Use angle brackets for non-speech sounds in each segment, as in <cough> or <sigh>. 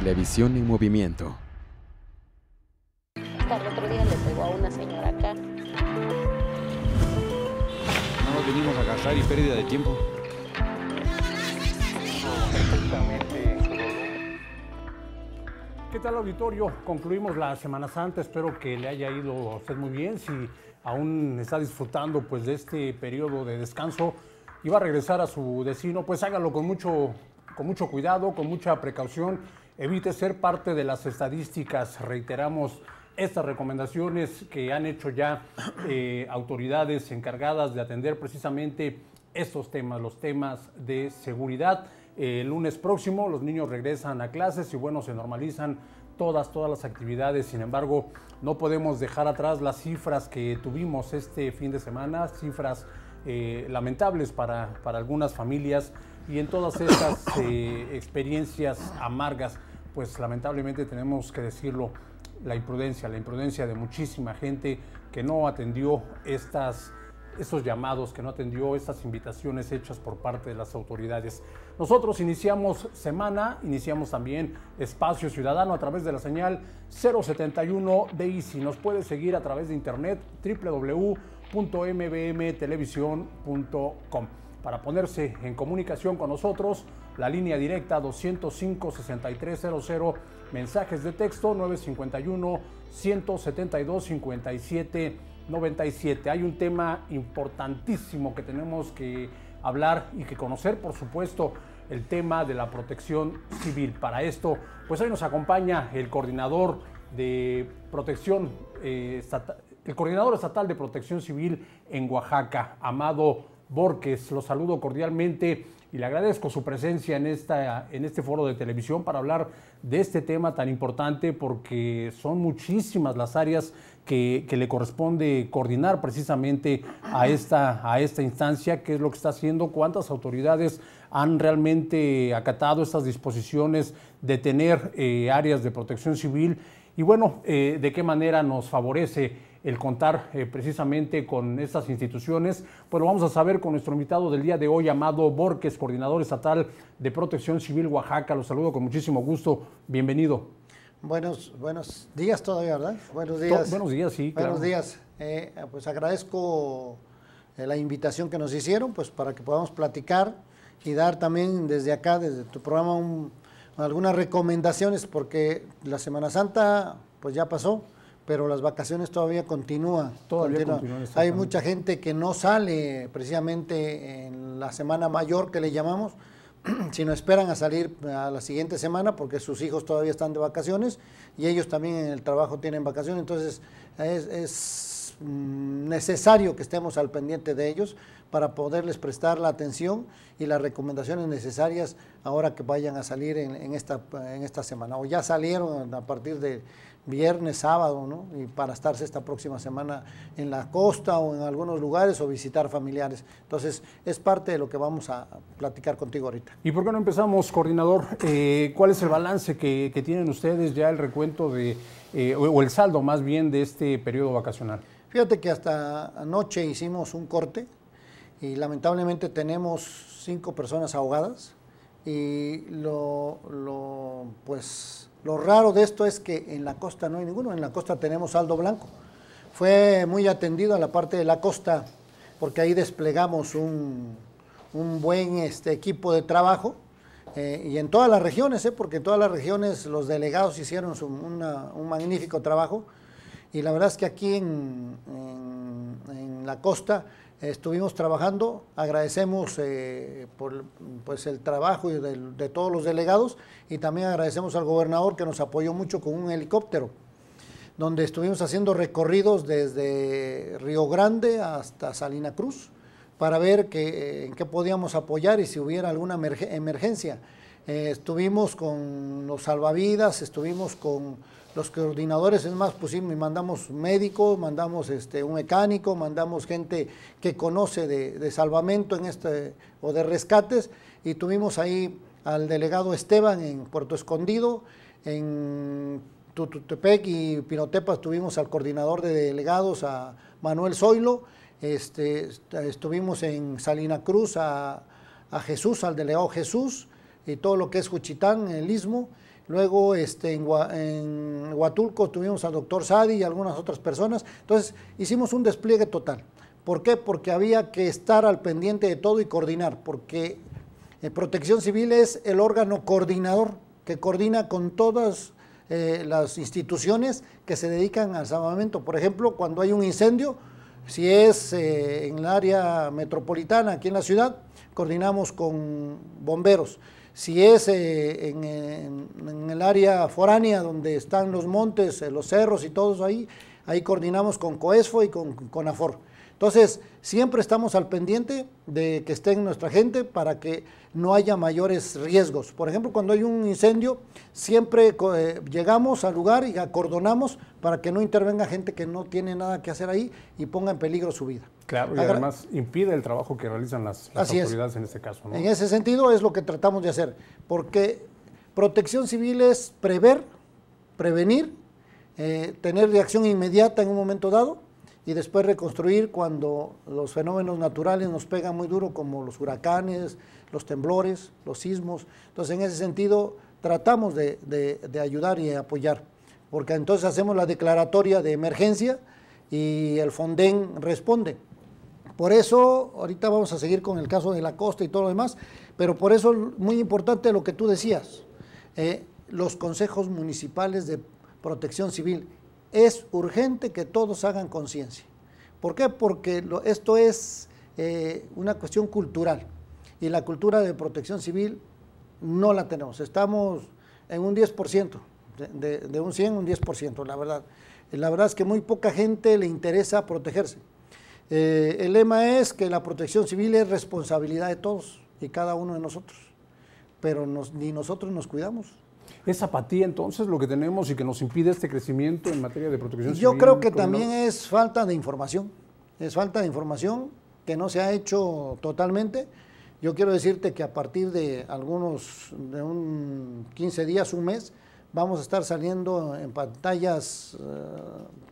Televisión en movimiento. una No nos venimos a gastar y pérdida de tiempo. ¿Qué tal auditorio? Concluimos la Semana Santa, espero que le haya ido a usted muy bien. Si aún está disfrutando pues, de este periodo de descanso y va a regresar a su destino, pues hágalo con mucho con mucho cuidado, con mucha precaución, evite ser parte de las estadísticas. Reiteramos estas recomendaciones que han hecho ya eh, autoridades encargadas de atender precisamente estos temas, los temas de seguridad. Eh, el lunes próximo los niños regresan a clases y bueno, se normalizan todas, todas las actividades. Sin embargo, no podemos dejar atrás las cifras que tuvimos este fin de semana, cifras eh, lamentables para, para algunas familias y en todas estas <coughs> eh, experiencias amargas, pues lamentablemente tenemos que decirlo, la imprudencia, la imprudencia de muchísima gente que no atendió estas esos llamados, que no atendió estas invitaciones hechas por parte de las autoridades. Nosotros iniciamos semana, iniciamos también Espacio Ciudadano a través de la señal 071 de ICI. Nos puede seguir a través de internet www.mbmtelevisión.com. Para ponerse en comunicación con nosotros, la línea directa 205-6300, mensajes de texto 951-172-5797. Hay un tema importantísimo que tenemos que hablar y que conocer, por supuesto, el tema de la protección civil. Para esto, pues hoy nos acompaña el coordinador de protección, eh, el coordinador estatal de protección civil en Oaxaca, Amado Borges. lo saludo cordialmente y le agradezco su presencia en, esta, en este foro de televisión para hablar de este tema tan importante porque son muchísimas las áreas que, le corresponde coordinar precisamente a esta, a esta instancia, qué es lo que está haciendo, cuántas autoridades han realmente acatado estas disposiciones de tener eh, áreas de protección civil y bueno, eh, de qué manera nos favorece el contar eh, precisamente con estas instituciones. Pues vamos a saber con nuestro invitado del día de hoy, Amado Borges, coordinador estatal de Protección Civil Oaxaca. lo saludo con muchísimo gusto. Bienvenido. Buenos, buenos días todavía, ¿verdad? Buenos días. buenos días, sí. Buenos días. Eh, pues agradezco eh, la invitación que nos hicieron, pues para que podamos platicar y dar también desde acá, desde tu programa, algunas recomendaciones, porque la Semana Santa pues ya pasó, pero las vacaciones todavía continúan. Todavía Hay mucha gente que no sale precisamente en la semana mayor que le llamamos, <clears throat> sino esperan a salir a la siguiente semana porque sus hijos todavía están de vacaciones y ellos también en el trabajo tienen vacaciones, entonces es, mm, necesario que estemos al pendiente de ellos para poderles prestar la atención y las recomendaciones necesarias ahora que vayan a salir en esta, en esta semana o ya salieron a partir de, viernes, sábado, ¿no? Y para estarse esta próxima semana en la costa o en algunos lugares o visitar familiares. Entonces, es parte de lo que vamos a platicar contigo ahorita. ¿Y por qué no empezamos, coordinador? Eh, ¿Cuál es el balance que, tienen ustedes ya el recuento de, eh, o, el saldo más bien de este periodo vacacional? Fíjate que hasta anoche hicimos un corte y lamentablemente tenemos cinco personas ahogadas y lo, lo pues lo raro de esto es que en la costa no hay ninguno, en la costa tenemos saldo blanco. Fue muy atendido a la parte de la costa porque ahí desplegamos un, buen este, equipo de trabajo eh, y en todas las regiones, eh, porque en todas las regiones los delegados hicieron un magnífico trabajo y la verdad es que aquí en la costa estuvimos trabajando. Agradecemos eh, por pues, el trabajo de, todos los delegados y también agradecemos al gobernador que nos apoyó mucho con un helicóptero, donde estuvimos haciendo recorridos desde Río Grande hasta Salina Cruz para ver eh, en qué podíamos apoyar y si hubiera alguna emergencia. Eh, estuvimos con los salvavidas, estuvimos con los coordinadores, es más, pusimos, mandamos médicos, mandamos este, un mecánico, mandamos gente que conoce de, salvamento en este, o de rescates, y tuvimos ahí al delegado Esteban en Puerto Escondido, en Tututepec y Pinotepas tuvimos al coordinador de delegados, a Manuel Zoilo, este, estuvimos en Salina Cruz a, a Jesús, al delegado Jesús, y todo lo que es Juchitán, el Istmo, Luego este, en, Huatulco tuvimos al doctor Sadi y algunas otras personas. Entonces hicimos un despliegue total. ¿Por qué? Porque había que estar al pendiente de todo y coordinar, porque eh, Protección Civil es el órgano coordinador que coordina con todas eh, las instituciones que se dedican al salvamento. Por ejemplo, cuando hay un incendio, si es eh, en el área metropolitana, aquí en la ciudad, coordinamos con bomberos. Si es eh, en, el área foránea, donde están los montes, eh, los cerros y todos ahí, ahí coordinamos con COESFO y con AFOR. Entonces, siempre estamos al pendiente de que esté nuestra gente para que no haya mayores riesgos. Por ejemplo, cuando hay un incendio, siempre eh, llegamos al lugar y acordonamos para que no intervenga gente que no tiene nada que hacer ahí y ponga en peligro su vida. Claro, y además impide el trabajo que realizan las, autoridades en este caso. En ese sentido es lo que tratamos de hacer, porque protección civil es prever, prevenir, eh, tener reacción inmediata en un momento dado y después reconstruir cuando los fenómenos naturales nos pegan muy duro, como los huracanes, los temblores, los sismos. Entonces, en ese sentido, tratamos de, ayudar y apoyar, porque entonces hacemos la declaratoria de emergencia y el Fonden responde. Por eso, ahorita vamos a seguir con el caso de la costa y todo lo demás, pero por eso muy importante lo que tú decías, eh, los consejos municipales de protección civil es urgente que todos hagan conciencia. ¿Por qué? Porque esto es eh, una cuestión cultural y la cultura de protección civil no la tenemos. Estamos en un 10%, de, un 100, un 10%, la verdad. La verdad es que muy poca gente le interesa protegerse. Eh, el lema es que la protección civil es responsabilidad de todos y cada uno de nosotros, pero ni nosotros nos cuidamos. ¿Es apatía entonces lo que tenemos y que nos impide este crecimiento en materia de protección Yo creo que también es falta de información. Es falta de información que no se ha hecho totalmente. Yo quiero decirte que a partir de algunos, de un 15 días, un mes, vamos a estar saliendo en pantallas eh,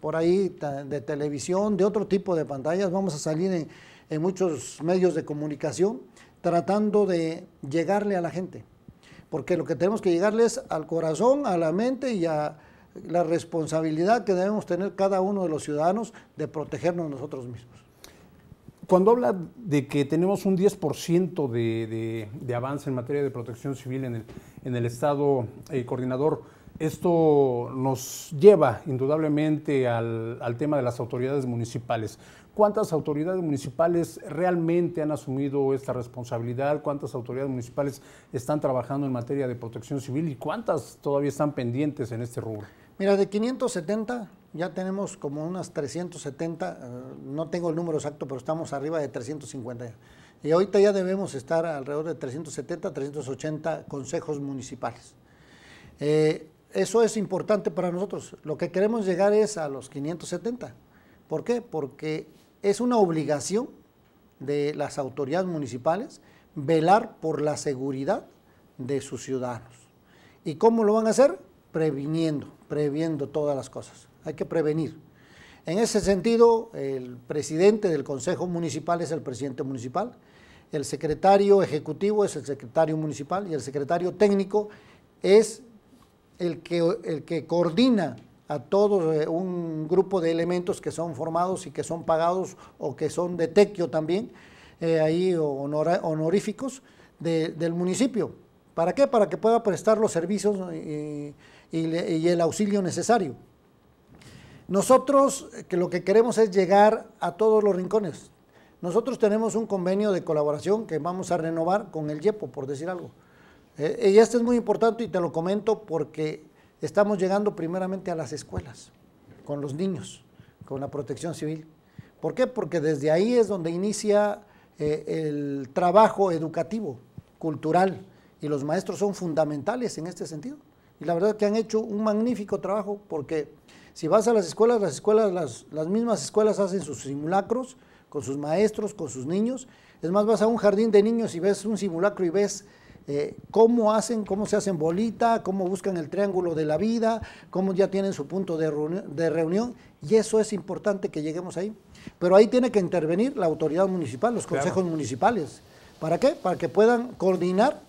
por ahí de televisión, de otro tipo de pantallas, vamos a salir en muchos medios de comunicación tratando de llegarle a la gente porque lo que tenemos que llegarles al corazón, a la mente y a la responsabilidad que debemos tener cada uno de los ciudadanos de protegernos nosotros mismos. Cuando habla de que tenemos un 10% de, de, avance en materia de protección civil en el, en el Estado eh, coordinador, esto nos lleva indudablemente al, al tema de las autoridades municipales. ¿Cuántas autoridades municipales realmente han asumido esta responsabilidad? ¿Cuántas autoridades municipales están trabajando en materia de protección civil y cuántas todavía están pendientes en este rubro? Mira, de 570 ya tenemos como unas 370, eh, no tengo el número exacto, pero estamos arriba de 350. Y ahorita ya debemos estar alrededor de 370, 380 consejos municipales. Eh, eso es importante para nosotros. Lo que queremos llegar es a los 570. ¿Por qué? Porque es una obligación de las autoridades municipales velar por la seguridad de sus ciudadanos. ¿Y cómo lo van a hacer? Previniendo, previendo todas las cosas. Hay que prevenir. En ese sentido, el presidente del Consejo Municipal es el presidente municipal, el secretario ejecutivo es el secretario municipal y el secretario técnico es el que, el que coordina a todo eh, un grupo de elementos que son formados y que son pagados o que son de tequio también, eh, ahí honor, honoríficos del municipio. ¿Para qué? Para que pueda prestar los servicios y, el auxilio necesario. Nosotros que lo que queremos es llegar a todos los rincones. Nosotros tenemos un convenio de colaboración que vamos a renovar con el YEPO, por decir algo. Eh, y esto es muy importante y te lo comento porque Estamos llegando primeramente a las escuelas, con los niños, con la protección civil. ¿Por qué? Porque desde ahí es donde inicia eh, el trabajo educativo, cultural, y los maestros son fundamentales en este sentido. Y la verdad es que han hecho un magnífico trabajo porque si vas a las escuelas, las escuelas, las mismas escuelas hacen sus simulacros con sus maestros, con sus niños. Es más, vas a un jardín de niños y ves un simulacro y ves eh, cómo hacen, cómo se hacen bolita, cómo buscan el triángulo de la vida, cómo ya tienen su punto de reunión, y eso es importante que lleguemos ahí. Pero ahí tiene que intervenir la autoridad municipal, los consejos municipales. ¿Para qué? Para que puedan coordinar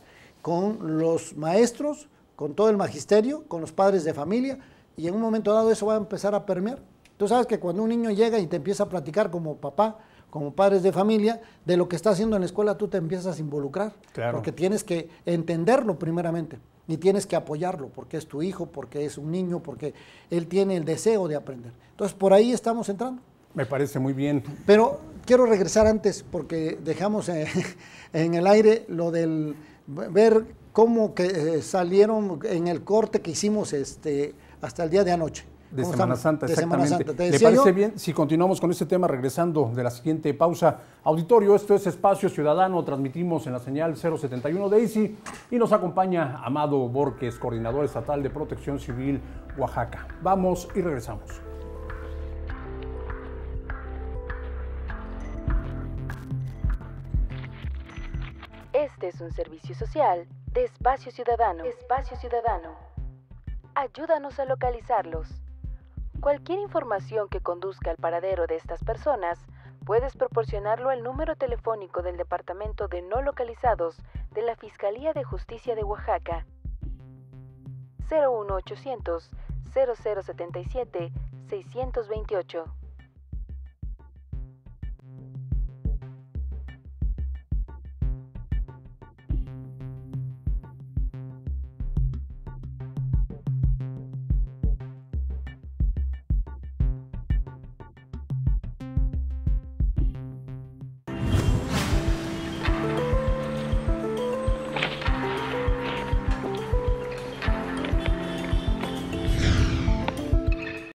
con los maestros, con todo el magisterio, con los padres de familia, y en un momento dado eso va a empezar a permear. Tú sabes que cuando un niño llega y te empieza a platicar como papá, como padres de familia, de lo que está haciendo en la escuela tú te empiezas a involucrar, claro. porque tienes que entenderlo primeramente y tienes que apoyarlo, porque es tu hijo, porque es un niño, porque él tiene el deseo de aprender. Entonces, por ahí estamos entrando. Me parece muy bien. Pero quiero regresar antes, porque dejamos eh, <laughs> en el aire lo del ver cómo que eh, salieron en el corte que hicimos este, hasta el día de anoche de Semana Santa, exactamente. ¿Le parece bien si continuamos con este tema regresando de la siguiente pausa? Auditorio, esto es Espacio Ciudadano, transmitimos en la señal 071 de ICI y nos acompaña Amado Borges, coordinador estatal de Protección Civil Oaxaca. Vamos y regresamos. Este es un servicio social de Espacio Ciudadano. Espacio Ciudadano. Ayúdanos a localizarlos. Cualquier información que conduzca al paradero de estas personas, puedes proporcionarlo al número telefónico del Departamento de No Localizados de la Fiscalía de Justicia de Oaxaca 01800 0077 628.